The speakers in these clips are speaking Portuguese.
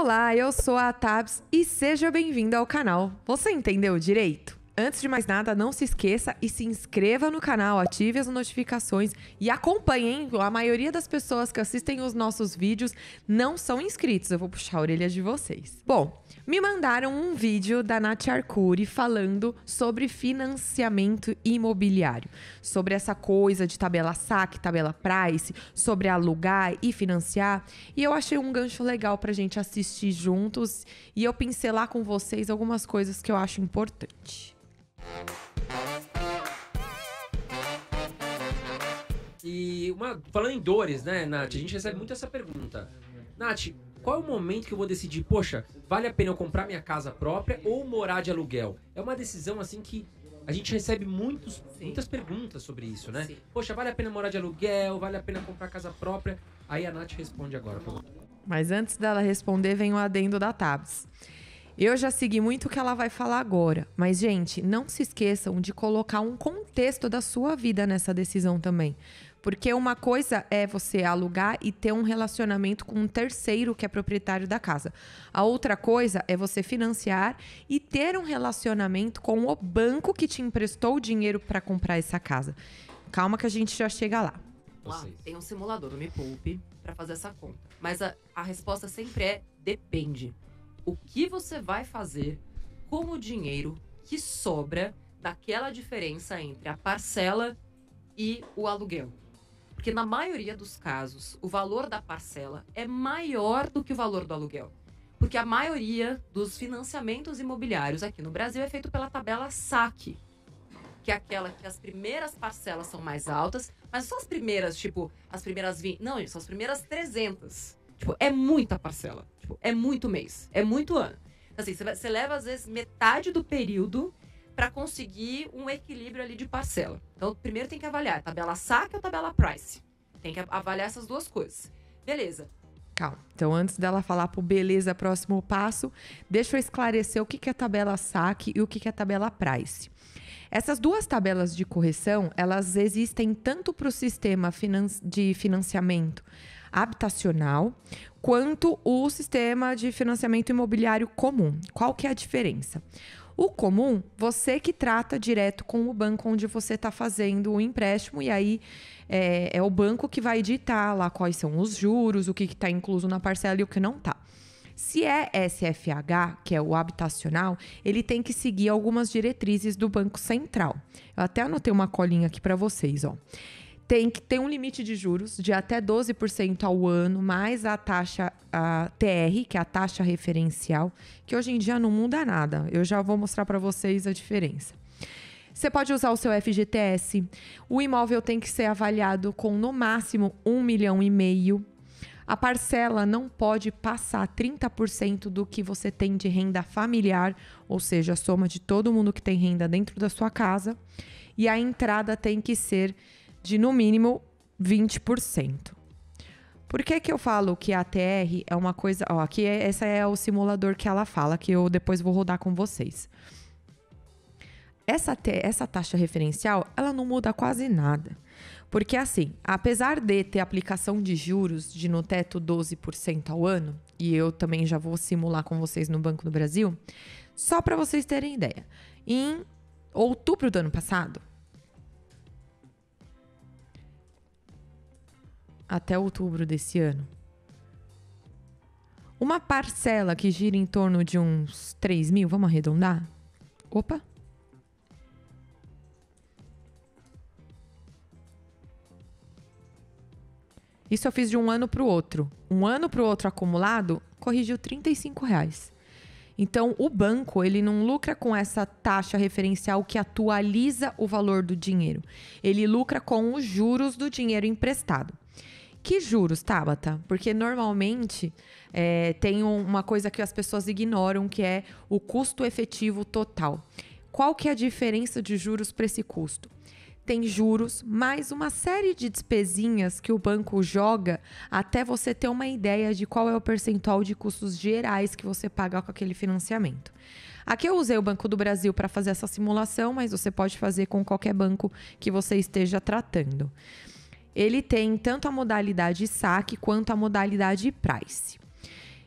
Olá, eu sou a Tabs e seja bem-vindo ao canal. Você entendeu direito? Antes de mais nada, não se esqueça e se inscreva no canal, ative as notificações e acompanhe, hein? A maioria das pessoas que assistem os nossos vídeos não são inscritos. Eu vou puxar a orelha de vocês. Bom, me mandaram um vídeo da Nath Arcuri falando sobre financiamento imobiliário, sobre essa coisa de tabela saque, tabela price, sobre alugar e financiar. E eu achei um gancho legal pra gente assistir juntos e eu pincelar com vocês algumas coisas que eu acho importante. E uma, falando em dores, né, Nath? A gente recebe muito essa pergunta. Nath, qual é o momento que eu vou decidir, poxa, vale a pena eu comprar minha casa própria ou morar de aluguel? É uma decisão assim que a gente recebe muitos, muitas perguntas sobre isso, né? Sim. Poxa, vale a pena morar de aluguel? Vale a pena comprar casa própria? Aí a Nath responde agora. Mas antes dela responder, vem o adendo da Tabs. Eu já segui muito o que ela vai falar agora, mas gente, não se esqueçam de colocar um contexto da sua vida nessa decisão também. Porque uma coisa é você alugar e ter um relacionamento com um terceiro que é proprietário da casa. A outra coisa é você financiar e ter um relacionamento com o banco que te emprestou o dinheiro para comprar essa casa. Calma que a gente já chega lá. Lá tem um simulador, me poupe, para fazer essa conta. Mas a, a resposta sempre é depende o que você vai fazer com o dinheiro que sobra daquela diferença entre a parcela e o aluguel. Porque na maioria dos casos, o valor da parcela é maior do que o valor do aluguel. Porque a maioria dos financiamentos imobiliários aqui no Brasil é feito pela tabela saque, que é aquela que as primeiras parcelas são mais altas, mas só as primeiras, tipo, as primeiras 20. Não, são as primeiras 300. Tipo, é muita parcela. Tipo, é muito mês, é muito ano. Então, assim, você leva às vezes metade do período para conseguir um equilíbrio ali de parcela. Então, primeiro tem que avaliar tabela saque ou tabela price. Tem que avaliar essas duas coisas. Beleza. Calma. Então, antes dela falar pro beleza, próximo passo, deixa eu esclarecer o que, que é tabela saque e o que, que é tabela price. Essas duas tabelas de correção, elas existem tanto para o sistema de financiamento habitacional quanto o sistema de financiamento imobiliário comum. Qual que é a diferença? O comum, você que trata direto com o banco onde você está fazendo o empréstimo, e aí é, é, o banco que vai ditar lá quais são os juros, o que está incluso na parcela e o que não está. Se é SFH, que é o habitacional, ele tem que seguir algumas diretrizes do Banco Central. Eu até anotei uma colinha aqui para vocês, ó tem que ter um limite de juros de até 12% ao ano, mais a taxa a TR, que é a taxa referencial, que hoje em dia não muda nada. Eu já vou mostrar para vocês a diferença. Você pode usar o seu FGTS. O imóvel tem que ser avaliado com no máximo um milhão e meio. A parcela não pode passar 30% do que você tem de renda familiar, ou seja, a soma de todo mundo que tem renda dentro da sua casa. E a entrada tem que ser de no mínimo 20%. Por que, que eu falo que a TR é uma coisa. Ó, aqui é, essa é o simulador que ela fala, que eu depois vou rodar com vocês. Essa, te, essa taxa referencial, ela não muda quase nada. Porque, assim, apesar de ter aplicação de juros de no teto 12% ao ano, e eu também já vou simular com vocês no Banco do Brasil, só para vocês terem ideia, em outubro do ano passado, até outubro desse ano. Uma parcela que gira em torno de uns 3 mil, vamos arredondar? Opa! Isso eu fiz de um ano para o outro. Um ano para o outro acumulado, corrigiu 35 reais. Então, o banco ele não lucra com essa taxa referencial que atualiza o valor do dinheiro. Ele lucra com os juros do dinheiro emprestado. Que juros, Tabata? Porque normalmente é, tem uma coisa que as pessoas ignoram, que é o custo efetivo total. Qual que é a diferença de juros para esse custo? Tem juros, mais uma série de despesinhas que o banco joga até você ter uma ideia de qual é o percentual de custos gerais que você paga com aquele financiamento. Aqui eu usei o Banco do Brasil para fazer essa simulação, mas você pode fazer com qualquer banco que você esteja tratando ele tem tanto a modalidade saque quanto a modalidade price.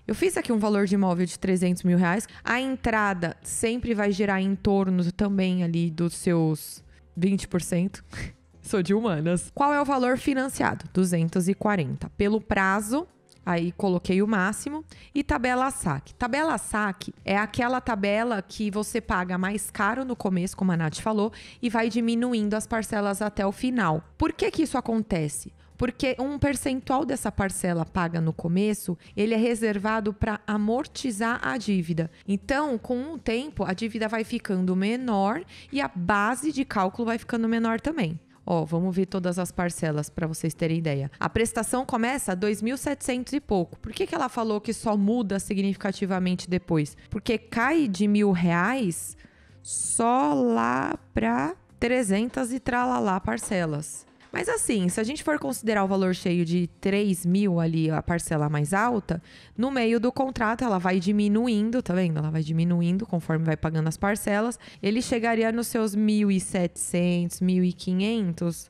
Eu fiz aqui um valor de imóvel de 300 mil reais. A entrada sempre vai gerar em torno também ali dos seus 20%. Sou de humanas. Qual é o valor financiado? 240. Pelo prazo, Aí coloquei o máximo. E tabela saque. Tabela saque é aquela tabela que você paga mais caro no começo, como a Nath falou, e vai diminuindo as parcelas até o final. Por que, que isso acontece? porque um percentual dessa parcela paga no começo, ele é reservado para amortizar a dívida. Então, com o tempo, a dívida vai ficando menor e a base de cálculo vai ficando menor também. Ó, vamos ver todas as parcelas para vocês terem ideia. A prestação começa 2.700 e pouco. Por que, que ela falou que só muda significativamente depois? Porque cai de mil reais só lá para 300 e tralalá parcelas. Mas assim, se a gente for considerar o valor cheio de 3 mil ali, a parcela mais alta, no meio do contrato ela vai diminuindo, tá vendo? Ela vai diminuindo conforme vai pagando as parcelas. Ele chegaria nos seus 1.700, 1.500,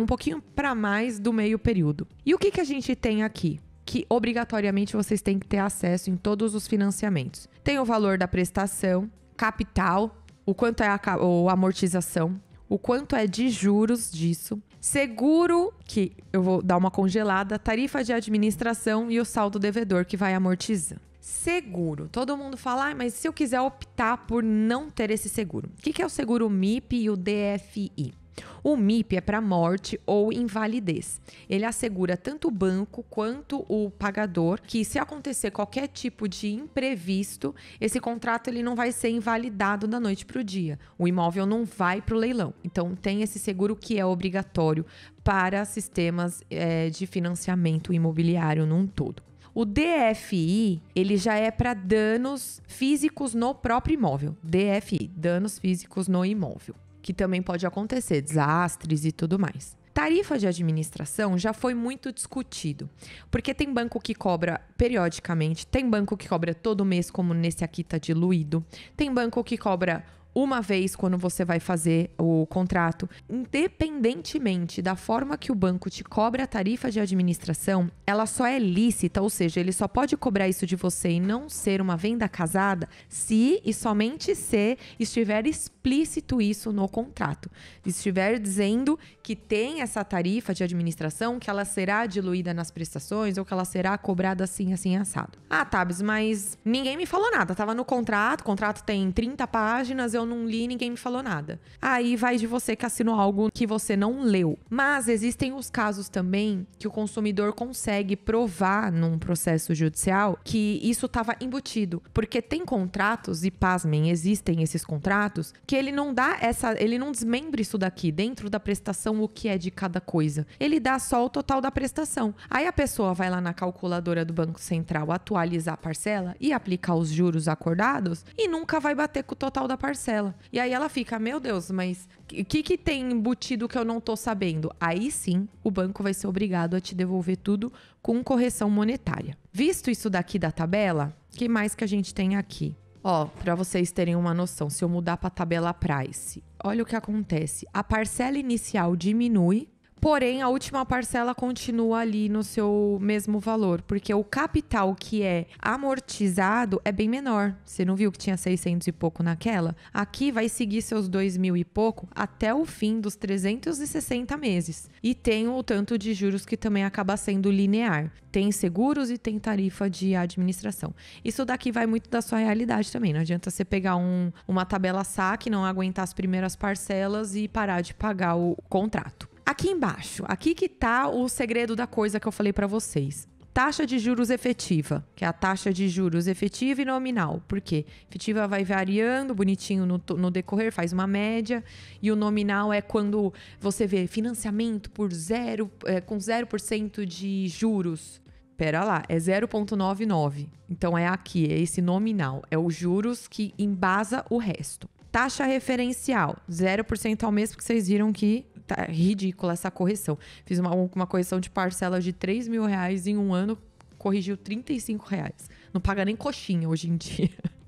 um pouquinho para mais do meio período. E o que, que a gente tem aqui? que obrigatoriamente vocês têm que ter acesso em todos os financiamentos. Tem o valor da prestação, capital, o quanto é a, a amortização, o quanto é de juros disso, seguro, que eu vou dar uma congelada, tarifa de administração e o saldo devedor que vai amortizar. Seguro. Todo mundo fala, ah, mas se eu quiser optar por não ter esse seguro, o que, que é o seguro MIP e o DFI? O MIP é para morte ou invalidez. Ele assegura tanto o banco quanto o pagador que se acontecer qualquer tipo de imprevisto, esse contrato ele não vai ser invalidado da noite para o dia. O imóvel não vai para o leilão. Então tem esse seguro que é obrigatório para sistemas é, de financiamento imobiliário num todo. O DFI, ele já é para danos físicos no próprio imóvel. DFI, danos físicos no imóvel que também pode acontecer, desastres e tudo mais. Tarifa de administração já foi muito discutido, porque tem banco que cobra periodicamente, tem banco que cobra todo mês, como nesse aqui tá diluído, tem banco que cobra uma vez quando você vai fazer o contrato. Independentemente da forma que o banco te cobra a tarifa de administração, ela só é lícita, ou seja, ele só pode cobrar isso de você e não ser uma venda casada se e somente se estiver explícito isso no contrato. Estiver dizendo que tem essa tarifa de administração, que ela será diluída nas prestações ou que ela será cobrada assim, assim, assado. Ah, Tabs, mas ninguém me falou nada. Tava no contrato, o contrato tem 30 páginas, eu não li, ninguém me falou nada. Aí vai de você que assinou algo que você não leu. Mas existem os casos também que o consumidor consegue provar num processo judicial que isso estava embutido, porque tem contratos e pasmem, existem esses contratos que ele não dá essa, ele não desmembra isso daqui dentro da prestação o que é de cada coisa. Ele dá só o total da prestação. Aí a pessoa vai lá na calculadora do Banco Central atualizar a parcela e aplicar os juros acordados e nunca vai bater com o total da parcela dela. E aí ela fica, meu Deus, mas o que, que tem embutido que eu não tô sabendo? Aí sim, o banco vai ser obrigado a te devolver tudo com correção monetária. Visto isso daqui da tabela, que mais que a gente tem aqui? Ó, para vocês terem uma noção, se eu mudar para tabela price, olha o que acontece. A parcela inicial diminui Porém, a última parcela continua ali no seu mesmo valor, porque o capital que é amortizado é bem menor. Você não viu que tinha 600 e pouco naquela? Aqui vai seguir seus 2 mil e pouco até o fim dos 360 meses. E tem o tanto de juros que também acaba sendo linear. Tem seguros e tem tarifa de administração. Isso daqui vai muito da sua realidade também. Não adianta você pegar um, uma tabela SAC, não aguentar as primeiras parcelas e parar de pagar o contrato aqui embaixo, aqui que tá o segredo da coisa que eu falei para vocês. Taxa de juros efetiva, que é a taxa de juros efetiva e nominal. Por quê? Efetiva vai variando bonitinho no, no decorrer, faz uma média. E o nominal é quando você vê financiamento por zero, é, com 0% de juros. Pera lá, é 0,99. Então é aqui, é esse nominal. É os juros que embasa o resto. Taxa referencial, 0% ao mês, porque vocês viram que tá ridícula essa correção. Fiz uma, uma correção de parcela de 3 mil reais em um ano, corrigiu 35 reais. Não paga nem coxinha hoje em dia.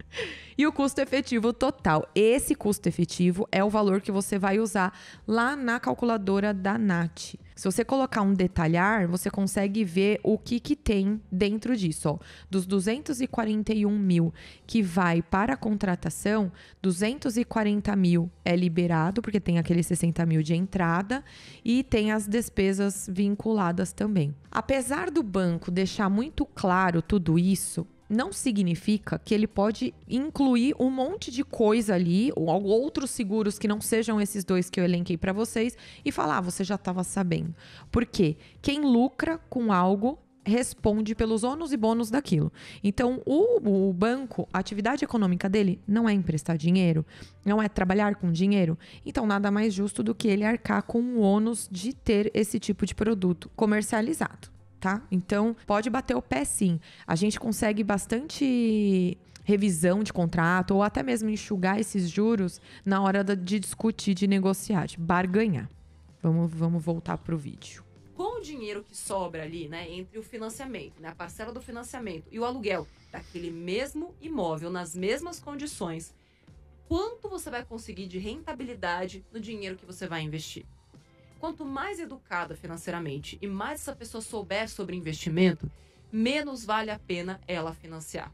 E o custo efetivo total. Esse custo efetivo é o valor que você vai usar lá na calculadora da NAT. Se você colocar um detalhar, você consegue ver o que, que tem dentro disso. Ó. Dos 241 mil que vai para a contratação, 240 mil é liberado, porque tem aqueles 60 mil de entrada, e tem as despesas vinculadas também. Apesar do banco deixar muito claro tudo isso, não significa que ele pode incluir um monte de coisa ali, ou outros seguros que não sejam esses dois que eu elenquei para vocês, e falar, ah, você já estava sabendo. Porque quem lucra com algo responde pelos ônus e bônus daquilo. Então, o, o, banco, a atividade econômica dele não é emprestar dinheiro, não é trabalhar com dinheiro. Então, nada mais justo do que ele arcar com o ônus de ter esse tipo de produto comercializado tá? Então, pode bater o pé sim. A gente consegue bastante revisão de contrato ou até mesmo enxugar esses juros na hora de discutir, de negociar, de barganhar. Vamos, vamos voltar para o vídeo. Com o dinheiro que sobra ali, né, entre o financiamento, né, a parcela do financiamento e o aluguel daquele mesmo imóvel nas mesmas condições, quanto você vai conseguir de rentabilidade no dinheiro que você vai investir? Quanto mais educada financeiramente e mais essa pessoa souber sobre investimento, menos vale a pena ela financiar.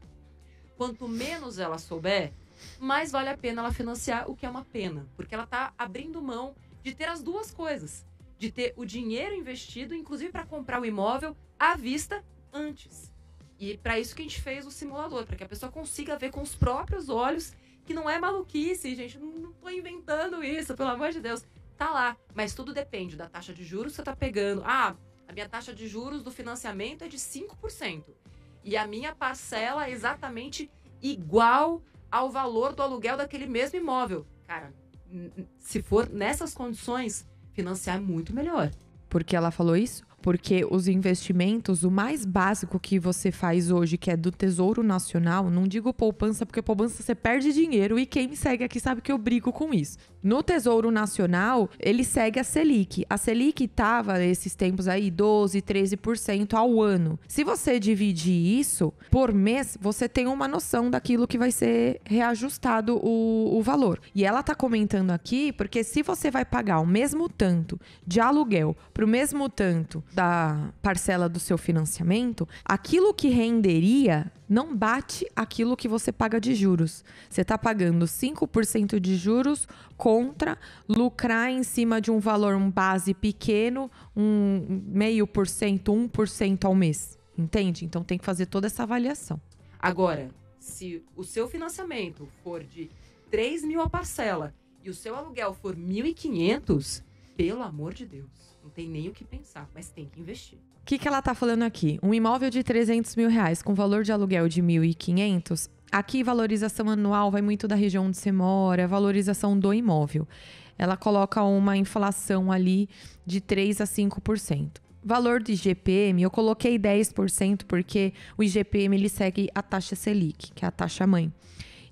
Quanto menos ela souber, mais vale a pena ela financiar, o que é uma pena, porque ela está abrindo mão de ter as duas coisas, de ter o dinheiro investido, inclusive para comprar o imóvel à vista antes. E para isso que a gente fez o simulador, para que a pessoa consiga ver com os próprios olhos que não é maluquice, gente, não estou inventando isso, pelo amor de Deus tá lá. Mas tudo depende da taxa de juros que você tá pegando. Ah, a minha taxa de juros do financiamento é de 5%. E a minha parcela é exatamente igual ao valor do aluguel daquele mesmo imóvel. Cara, se for nessas condições, financiar é muito melhor. Porque ela falou isso? porque os investimentos, o mais básico que você faz hoje, que é do Tesouro Nacional, não digo poupança, porque poupança você perde dinheiro e quem me segue aqui sabe que eu brigo com isso. No Tesouro Nacional, ele segue a Selic. A Selic estava esses tempos aí 12, 13% ao ano. Se você dividir isso por mês, você tem uma noção daquilo que vai ser reajustado o, o valor. E ela está comentando aqui porque se você vai pagar o mesmo tanto de aluguel para o mesmo tanto da parcela do seu financiamento, aquilo que renderia não bate aquilo que você paga de juros. Você está pagando 5% de juros contra lucrar em cima de um valor, um base pequeno, um meio por cento, 1% ao mês. Entende? Então tem que fazer toda essa avaliação. Agora, se o seu financiamento for de 3 mil a parcela e o seu aluguel for 1.500, pelo amor de Deus tem nem o que pensar, mas tem que investir. O que, que ela tá falando aqui? Um imóvel de 300 mil reais com valor de aluguel de 1.500, aqui valorização anual vai muito da região onde você mora, é valorização do imóvel. Ela coloca uma inflação ali de 3 a 5%. Valor do IGPM, eu coloquei 10% porque o IGPM ele segue a taxa Selic, que é a taxa mãe.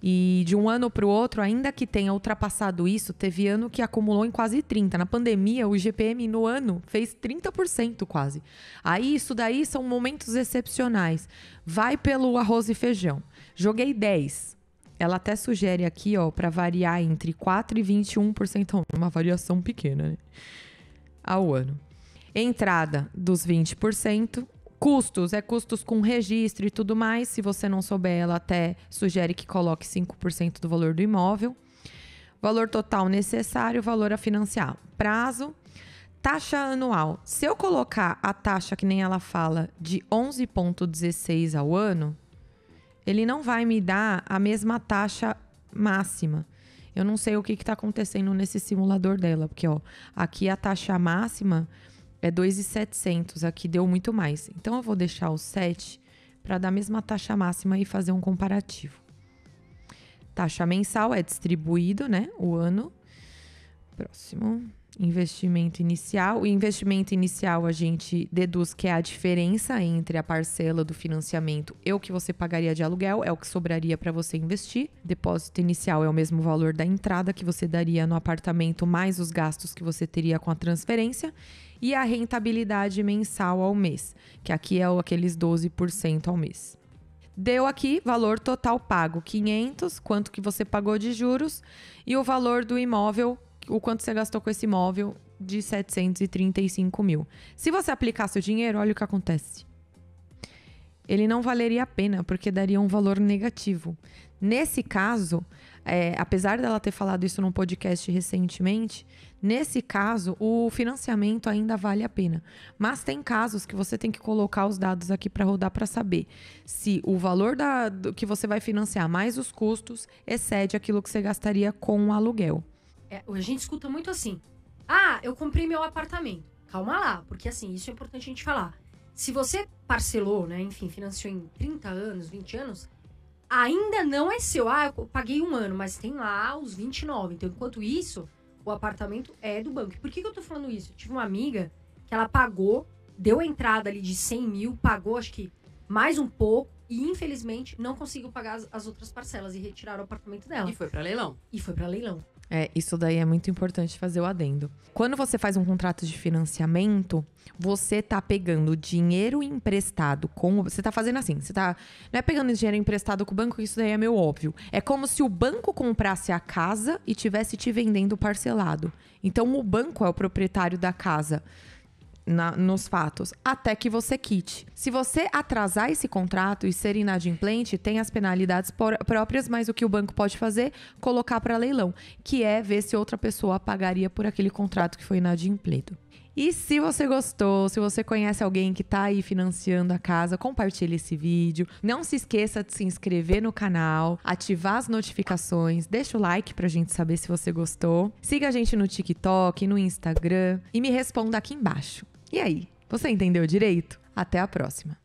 E de um ano para o outro, ainda que tenha ultrapassado isso, teve ano que acumulou em quase 30. Na pandemia, o GPM no ano fez 30% quase. Aí isso daí são momentos excepcionais. Vai pelo arroz e feijão. Joguei 10. Ela até sugere aqui, ó, para variar entre 4 e 21%, é uma variação pequena, né? Ao ano. Entrada dos 20%, Custos, é custos com registro e tudo mais. Se você não souber, ela até sugere que coloque 5% do valor do imóvel. Valor total necessário, valor a financiar. Prazo, taxa anual. Se eu colocar a taxa, que nem ela fala, de 11,16 ao ano, ele não vai me dar a mesma taxa máxima. Eu não sei o que está acontecendo nesse simulador dela, porque ó, aqui a taxa máxima é 2,700. Aqui é deu muito mais. Então eu vou deixar o 7 para dar a mesma taxa máxima e fazer um comparativo. Taxa mensal é distribuído, né? O ano. Próximo. Investimento inicial. O investimento inicial a gente deduz que é a diferença entre a parcela do financiamento e o que você pagaria de aluguel, é o que sobraria para você investir. Depósito inicial é o mesmo valor da entrada que você daria no apartamento, mais os gastos que você teria com a transferência. E a rentabilidade mensal ao mês, que aqui é aqueles 12% ao mês. Deu aqui valor total pago, 500, quanto que você pagou de juros, e o valor do imóvel o quanto você gastou com esse imóvel de 735 mil. Se você aplicar seu dinheiro, olha o que acontece. Ele não valeria a pena, porque daria um valor negativo. Nesse caso, é, apesar dela ter falado isso num podcast recentemente, nesse caso, o financiamento ainda vale a pena. Mas tem casos que você tem que colocar os dados aqui para rodar para saber se o valor da, do que você vai financiar mais os custos excede aquilo que você gastaria com o aluguel. É, a gente escuta muito assim: ah, eu comprei meu apartamento. Calma lá, porque assim, isso é importante a gente falar. Se você parcelou, né, enfim, financiou em 30 anos, 20 anos, ainda não é seu. Ah, eu paguei um ano, mas tem lá os 29. Então, enquanto isso, o apartamento é do banco. Por que, que eu tô falando isso? Eu tive uma amiga que ela pagou, deu a entrada ali de 100 mil, pagou acho que mais um pouco e infelizmente não conseguiu pagar as, as outras parcelas e retiraram o apartamento dela. E foi para leilão. E foi para leilão. É, isso daí é muito importante fazer o adendo. Quando você faz um contrato de financiamento, você tá pegando dinheiro emprestado com. Você tá fazendo assim, você tá. Não é pegando dinheiro emprestado com o banco, isso daí é meio óbvio. É como se o banco comprasse a casa e tivesse te vendendo parcelado. Então o banco é o proprietário da casa na, nos fatos, até que você quite. Se você atrasar esse contrato e ser inadimplente, tem as penalidades por, próprias, mas o que o banco pode fazer? Colocar para leilão, que é ver se outra pessoa pagaria por aquele contrato que foi inadimplido. E se você gostou, se você conhece alguém que está aí financiando a casa, compartilhe esse vídeo. Não se esqueça de se inscrever no canal, ativar as notificações, deixa o like para a gente saber se você gostou. Siga a gente no TikTok, no Instagram e me responda aqui embaixo. E aí, você entendeu direito? Até a próxima!